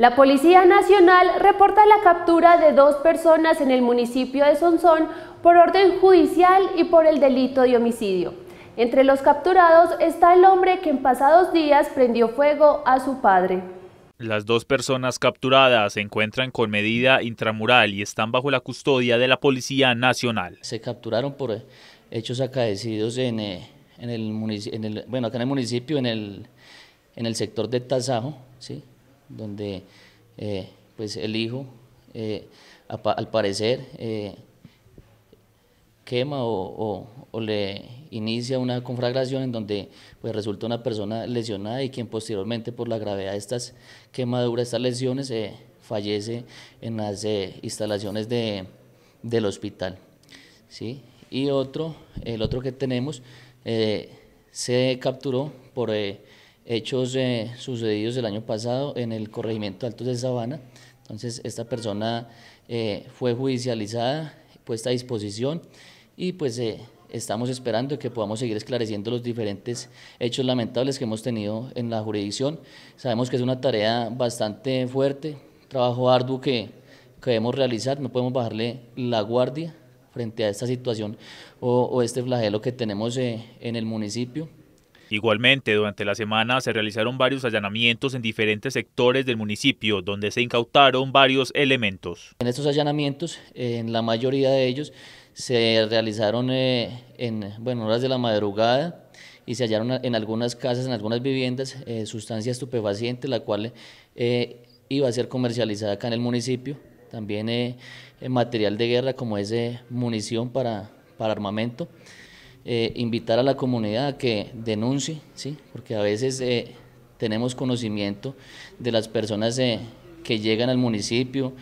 La Policía Nacional reporta la captura de dos personas en el municipio de Sonsón por orden judicial y por el delito de homicidio. Entre los capturados está el hombre que en pasados días prendió fuego a su padre. Las dos personas capturadas se encuentran con medida intramural y están bajo la custodia de la Policía Nacional. Se capturaron por eh, hechos acaecidos en, eh, el, bueno, en el municipio, en el, sector de Tazajo, ¿sí? donde eh, pues el hijo eh, al parecer eh, quema o, le inicia una conflagración en donde pues resulta una persona lesionada y quien posteriormente por la gravedad de estas quemaduras, estas lesiones, fallece en las instalaciones del hospital. ¿sí? Y otro, el otro que tenemos se capturó por hechos eh, sucedidos el año pasado en el corregimiento Altos de Sabana. Entonces esta persona eh, fue judicializada, puesta a disposición y pues eh, estamos esperando que podamos seguir esclareciendo los diferentes hechos lamentables que hemos tenido en la jurisdicción. Sabemos que es una tarea bastante fuerte, trabajo arduo que, debemos realizar, no podemos bajarle la guardia frente a esta situación o, o este flagelo que tenemos en el municipio. Igualmente, durante la semana se realizaron varios allanamientos en diferentes sectores del municipio, donde se incautaron varios elementos. En estos allanamientos, en la mayoría de ellos, se realizaron eh, en bueno, horas de la madrugada, y se hallaron en algunas casas, en algunas viviendas, eh, sustancia estupefaciente, la cual eh, iba a ser comercializada acá en el municipio. También eh, material de guerra como es munición para, para armamento. Eh, invitar a la comunidad a que denuncie, ¿sí? porque a veces eh, tenemos conocimiento de las personas eh, que llegan al municipio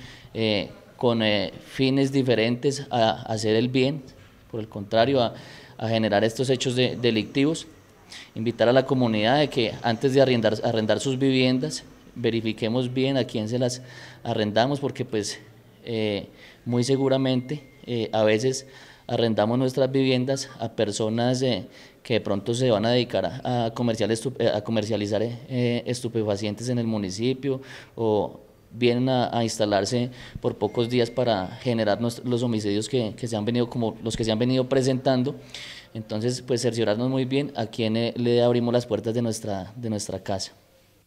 con fines diferentes a, hacer el bien, por el contrario, a, generar estos hechos delictivos. Invitar a la comunidad de que antes de arrendar, arrendar sus viviendas, verifiquemos bien a quién se las arrendamos, porque pues muy seguramente a veces arrendamos nuestras viviendas a personas eh, que de pronto se van a dedicar a, eh, comercializar eh, estupefacientes en el municipio o vienen a, instalarse por pocos días para generar los homicidios que, se han venido como los que se han venido presentando. Entonces, pues cerciorarnos muy bien a quién le abrimos las puertas de nuestra, de nuestra casa.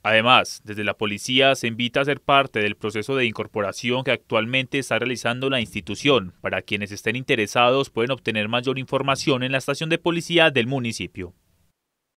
Además, desde la policía se invita a ser parte del proceso de incorporación que actualmente está realizando la institución. Para quienes estén interesados pueden obtener mayor información en la estación de policía del municipio.